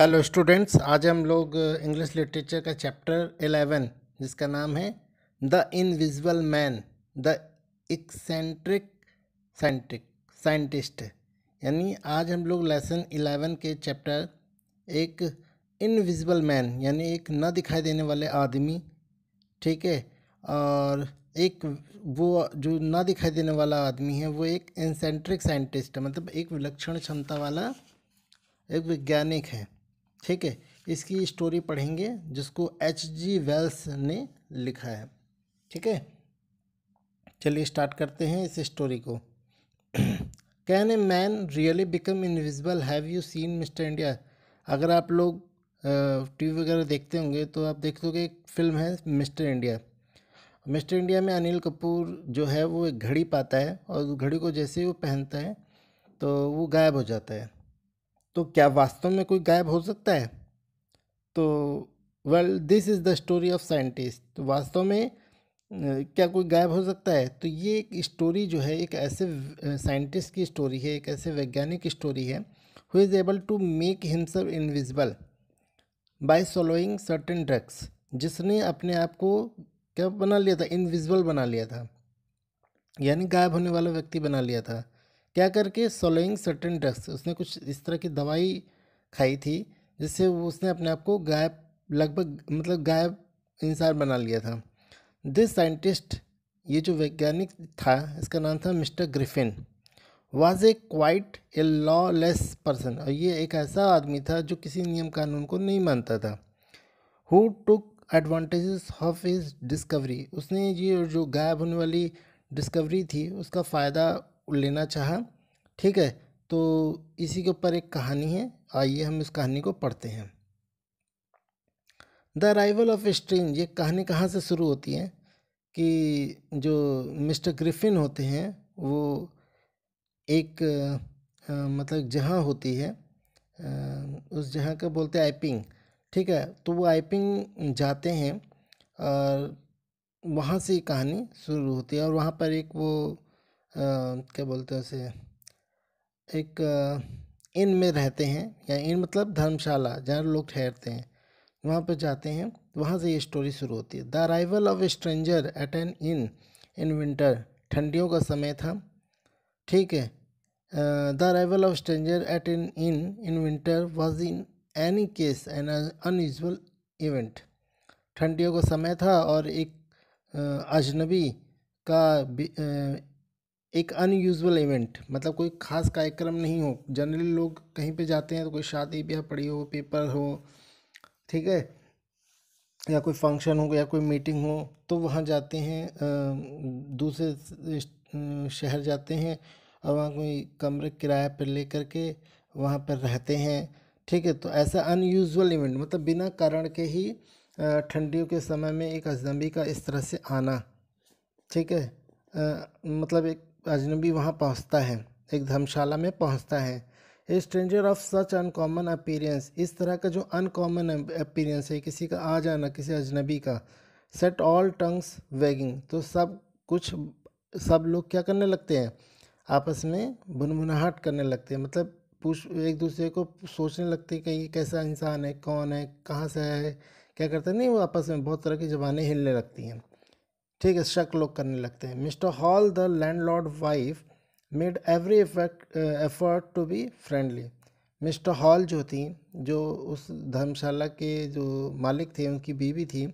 Hello students आज हम लोग इंग्लिश uh, लिटरेचर का चैप्टर एलेवन जिसका नाम है the invisible man the eccentric scientific scientist यानी आज हम लोग लेसन एलेवन के चैप्टर एक इनविजिबल मैन यानी एक न दिखाई देने वाले आदमी ठीक है और एक वो जो ना दिखाई देने वाला आदमी है वो एक इंसेंट्रिक साइंटिस्ट मतलब एक विलक्षण क्षमता वाला एक वैज्ञानिक है ठीक है इसकी स्टोरी पढ़ेंगे जिसको एच जी वेल्स ने लिखा है ठीक है चलिए स्टार्ट करते हैं इस स्टोरी को can a man really become invisible have you seen Mister India अगर आप लोग टीवी वगैरह देखते होंगे तो आप देख लोगे एक फिल्म है मिस्टर इंडिया मिस्टर इंडिया में अनिल कपूर जो है वो एक घड़ी पाता है और घड़ी को जैसे ही वो पहनता है तो वो गायब हो जाता है तो क्या वास्तव में कोई गायब हो सकता है तो well this is the story of scientist तो वास्तव में क्या कोई गायब हो सकता है तो ये एक स्टोरी जो है एक ऐसे साइंटिस्ट की स्टोरी है एक ऐसे वैज्ञानिक स्टोरी है who is able to make himself invisible by swallowing certain drugs जिसने अपने आप को क्या बना लिया था इनविजिबल बना लिया था यानी गायब होने वाला व्यक्ति बना लिया था क्या करके सोलोइंग सर्टन ड्रग्स उसने कुछ इस तरह की दवाई खाई थी जिससे उसने अपने आप को गायब लगभग मतलब गायब इंसान बना लिया था दिस साइंटिस्ट ये जो वैज्ञानिक था इसका नाम था Mister Griffin was a quite a lawless person और ये एक ऐसा आदमी था जो किसी नियम कानून को नहीं मानता था who took advantages of his discovery उसने ये जो गायब होने वाली डिस्कवरी थी उसका फ़ायदा लेना चाहा ठीक है तो इसी के ऊपर एक कहानी है आइए हम इस कहानी को पढ़ते हैं द अराइवल ऑफ स्ट्रेंज ये कहानी कहाँ से शुरू होती है कि जो मिस्टर ग्रिफिन होते हैं वो एक आ, मतलब जहाँ होती है आ, उस जहाँ का बोलते हैं आइपिंग ठीक है तो वो आइपिंग जाते हैं और वहाँ से कहानी शुरू होती है और वहाँ पर एक वो क्या बोलते हैं उसे एक इन में रहते हैं या इन मतलब धर्मशाला जहाँ लोग ठहरते हैं वहाँ पर जाते हैं वहाँ से ये स्टोरी शुरू होती है the arrival of a stranger at an inn in winter ठंडियों का समय था ठीक है the arrival of stranger at an inn in winter was in any case an unusual event ठंडियों का समय था और एक अजनबी का एक अनयूजल इवेंट मतलब कोई खास कार्यक्रम नहीं हो जनरली लोग कहीं पे जाते हैं तो कोई शादी ब्याह पड़ी हो पेपर हो ठीक है या कोई फंक्शन हो या कोई मीटिंग हो तो वहाँ जाते हैं दूसरे शहर जाते हैं और वहाँ कोई कमरे किराए पर ले करके वहाँ पर रहते हैं ठीक है तो ऐसा अनयूजल इवेंट मतलब बिना कारण के ही ठंडियों के समय में एक अजनबी का इस तरह से आना ठीक है मतलब एक अजनबी वहाँ पहुँचता है एक धर्मशाला में पहुँचता है a stranger of such uncommon appearance इस तरह का जो अनकॉमन अपीरेंस है किसी का आ जाना किसी अजनबी का सेट ऑल टंग्स वेगिंग तो सब कुछ सब लोग क्या करने लगते हैं आपस में भुनभुनाहट करने लगते हैं मतलब पूछ एक दूसरे को सोचने लगते हैं कहीं कैसा इंसान है कौन है कहाँ से है क्या करते है? नहीं वो आपस में बहुत तरह की जबानें हिलने लगती हैं ठीक है शक लोग करने लगते हैं Mister Hall the landlord wife made every effort to be friendly Mister Hall जो थी जो उस धर्मशाला के जो मालिक थे उनकी बीवी थी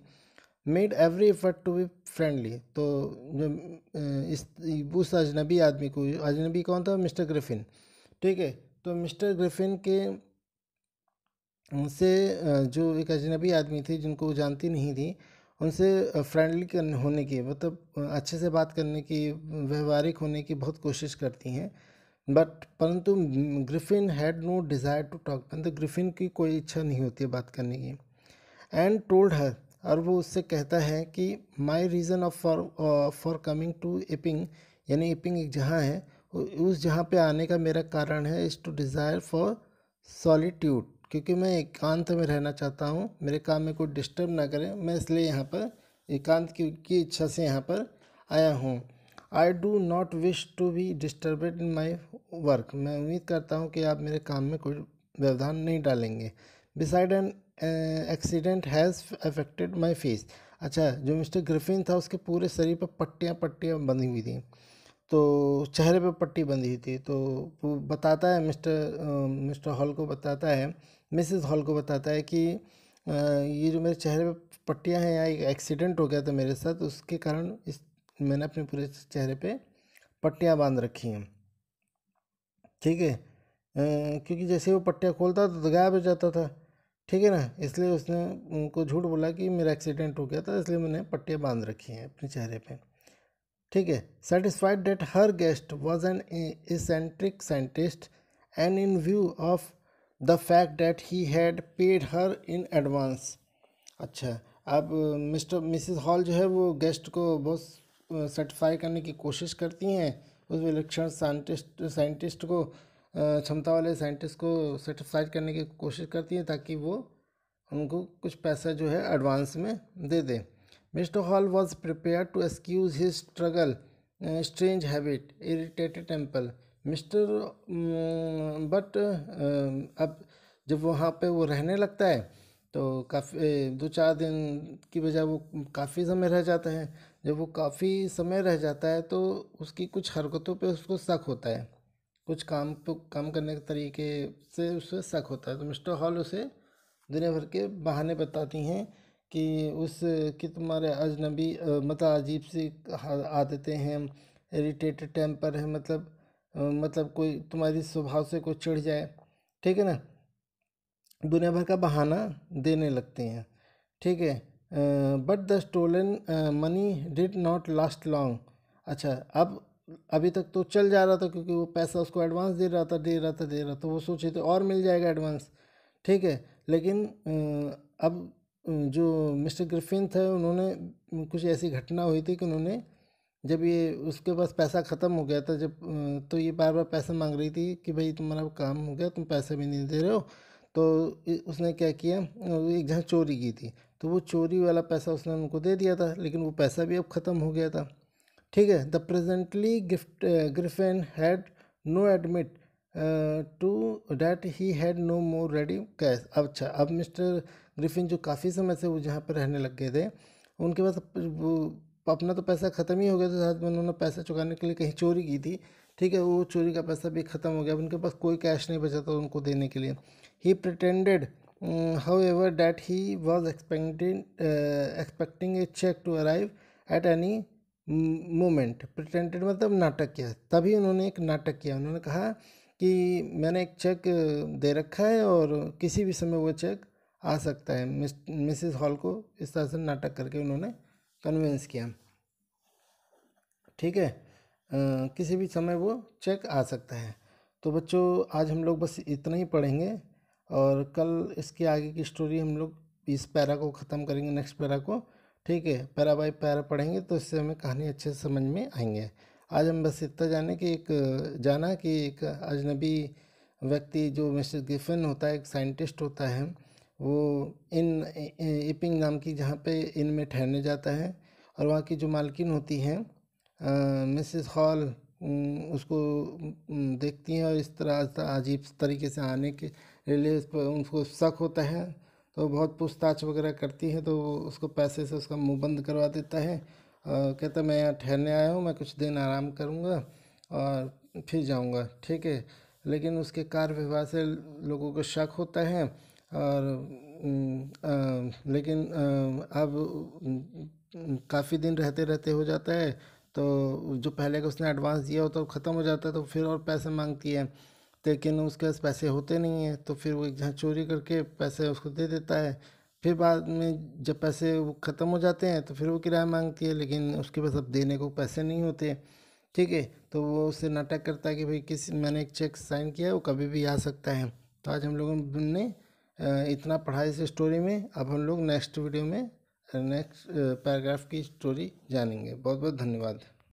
made every effort to be friendly तो जो इस उस अजनबी आदमी को अजनबी कौन था मिस्टर ग्रिफिन ठीक है तो मिस्टर ग्रिफिन के उनसे जो एक अजनबी आदमी थी जिनको वो जानती नहीं थी उनसे फ्रेंडली होने की मतलब अच्छे से बात करने की व्यवहारिक होने की बहुत कोशिश करती हैं बट परंतु Griffin had no desire to talk परंतु ग्रिफिन की कोई इच्छा नहीं होती है बात करने की एंड टोल्ड हर और वो उससे कहता है कि my reason of for for coming to Iping यानी इपिंग एक जहाँ है उस जहाँ पे आने का मेरा कारण है is to desire for solitude क्योंकि मैं एकांत में रहना चाहता हूँ मेरे काम में कोई डिस्टर्ब ना करे मैं इसलिए यहाँ पर एकांत की, की इच्छा से यहाँ पर आया हूँ I do not wish to be disturbed in my work मैं उम्मीद करता हूँ कि आप मेरे काम में कोई व्यवधान नहीं डालेंगे besides an accident has affected my face अच्छा जो मिस्टर ग्रिफिन था उसके पूरे शरीर पर पट्टियाँ पट्टियाँ बंधी हुई थी तो चेहरे पे पट्टी बंधी थी तो वो बताता है मिस्टर मिस्टर हॉल को बताता है मिसेस हॉल को बताता है कि आ, ये जो मेरे चेहरे पे पट्टियाँ हैं या एक एक्सीडेंट हो गया था मेरे साथ उसके कारण इस मैंने अपने पूरे चेहरे पे पट्टियाँ बांध रखी हैं ठीक है क्योंकि जैसे वो पट्टियाँ खोलता तो गायब हो जाता था ठीक है ना इसलिए उसने उनको झूठ बोला कि मेरा एक्सीडेंट हो गया था इसलिए मैंने पट्टियाँ बांध रखी हैं अपने चेहरे पर ठीक है satisfied that her guest was an eccentric scientist and in view of the fact that he had paid her in advance अच्छा अब मिस्टर मिसिस हॉल जो है वो गेस्ट को बहुत सेटिस्फाई uh, करने की कोशिश करती हैं उस विलक्षण साइंटिस्ट साइंटिस्ट को uh, क्षमता वाले साइंटिस्ट को सेटिस्फाइड करने की कोशिश करती हैं ताकि वो उनको कुछ पैसा जो है एडवांस में दे दें Mr. Hall was prepared to excuse his struggle, uh, strange habit, irritated temper. Mister but अब जब वहाँ पे वो रहने लगता है तो काफ़ी दो चार दिन की बजाय वो काफ़ी समय रह जाता है जब वो काफ़ी समय रह जाता है तो उसकी कुछ हरकतों पे उसको शक होता है कुछ काम काम करने के तरीके से उसे शक होता है तो मिस्टर हॉल उसे दुनिया भर के बहाने बताती हैं कि उस कि तुम्हारे अजनबी मतलब अजीब सी आदतें हैं इरीटेटेड टेम्पर है मतलब मतलब कोई तुम्हारी स्वभाव से कोई चिढ़ जाए ठीक है ना दुनिया भर का बहाना देने लगते हैं ठीक है but the stolen money did not last long अच्छा अब अभी तक तो चल जा रहा था क्योंकि वो पैसा उसको एडवांस दे रहा था दे रहा था दे रहा था वो सोचे तो और मिल जाएगा एडवांस ठीक है लेकिन अब जो मिस्टर ग्रिफिन थे उन्होंने कुछ ऐसी घटना हुई थी कि उन्होंने जब ये उसके पास पैसा ख़त्म हो गया था जब तो ये बार बार पैसा मांग रही थी कि भाई तुम्हारा काम हो गया तुम पैसे भी नहीं दे रहे हो तो उसने क्या किया एक जहाँ चोरी की थी तो वो चोरी वाला पैसा उसने उनको दे दिया था लेकिन वो पैसा भी अब ख़त्म हो गया था ठीक है the presently gift Griffin had no admit to that he had no more ready cash अच्छा अब मिस्टर ग्रिफिन जो काफ़ी समय से वो जहाँ पर रहने लग गए थे उनके पास अपना तो पैसा ख़त्म ही हो गया था साथ में उन्होंने पैसा चुकाने के लिए कहीं चोरी की थी ठीक है वो चोरी का पैसा भी ख़त्म हो गया अब उनके पास कोई कैश नहीं बचा था उनको देने के लिए ही pretended however that he was expecting expecting a cheque to arrive at any moment pretended मतलब नाटक किया तभी उन्होंने एक नाटक किया उन्होंने कहा कि मैंने एक चेक uh, दे रखा है और किसी भी समय वो चेक आ सकता है मिसिस हॉल को इस तरह से नाटक करके उन्होंने कन्विंस किया ठीक है आ, किसी भी समय वो चेक आ सकता है तो बच्चों आज हम लोग बस इतना ही पढ़ेंगे और कल इसके आगे की स्टोरी हम लोग इस पैरा को ख़त्म करेंगे नेक्स्ट पैरा को ठीक है पैरा बाई पैरा पढ़ेंगे तो इससे हमें कहानी अच्छे से समझ में आएंगे आज हम बस इतना जाने कि एक जाना कि एक अजनबी व्यक्ति जो मिस्टर गिफिन होता है एक साइंटिस्ट होता है वो इन इपिंग नाम की जहाँ पे इन में ठहरने जाता है और वहाँ की जो मालकिन होती हैं मिसेस हॉल उसको देखती हैं और इस तरह अजीब तरीके से आने के लिए उनको शक होता है तो बहुत पूछताछ वगैरह करती है तो उसको पैसे से उसका मुँह बंद करवा देता है और कहता मैं यहाँ ठहरने आया हूँ मैं कुछ दिन आराम करूँगा और फिर जाऊँगा ठीक है लेकिन उसके कार व्यवहार से लोगों को शक होता है और लेकिन अब काफ़ी दिन रहते रहते हो जाता है तो जो पहले का उसने एडवांस दिया होता तो है ख़त्म हो जाता है तो फिर और पैसे मांगती है लेकिन उसके पास पैसे होते नहीं हैं तो फिर वो एक जहाँ चोरी करके पैसे उसको दे देता है फिर बाद में जब पैसे वो ख़त्म हो जाते हैं तो फिर वो किराया मांगती है लेकिन उसके पास अब देने को पैसे नहीं होते ठीक है तो वो उससे नाटक करता है कि भाई किस मैंने एक चेक साइन किया है वो कभी भी आ सकता है तो आज हम लोगों ने इतना पढ़ा इस स्टोरी में अब हम लोग नेक्स्ट वीडियो में नेक्स्ट पैराग्राफ की स्टोरी जानेंगे बहुत बहुत धन्यवाद